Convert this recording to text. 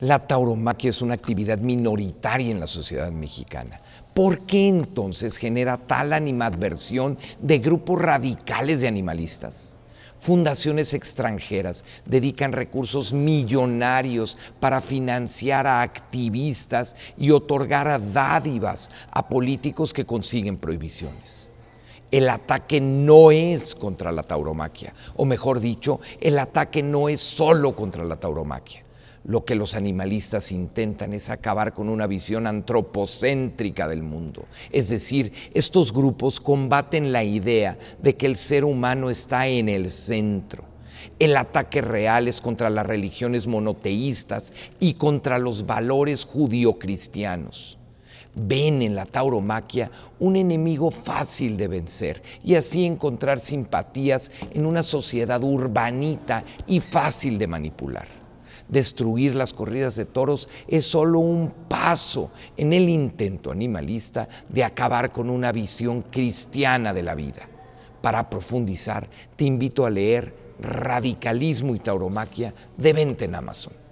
la tauromaquia es una actividad minoritaria en la sociedad mexicana. ¿Por qué entonces genera tal animadversión de grupos radicales de animalistas? Fundaciones extranjeras dedican recursos millonarios para financiar a activistas y otorgar a dádivas a políticos que consiguen prohibiciones. El ataque no es contra la tauromaquia, o mejor dicho, el ataque no es solo contra la tauromaquia lo que los animalistas intentan es acabar con una visión antropocéntrica del mundo. Es decir, estos grupos combaten la idea de que el ser humano está en el centro. El ataque real es contra las religiones monoteístas y contra los valores judio-cristianos. Ven en la tauromaquia un enemigo fácil de vencer y así encontrar simpatías en una sociedad urbanita y fácil de manipular. Destruir las corridas de toros es solo un paso en el intento animalista de acabar con una visión cristiana de la vida. Para profundizar, te invito a leer Radicalismo y Tauromaquia de Venta en Amazon.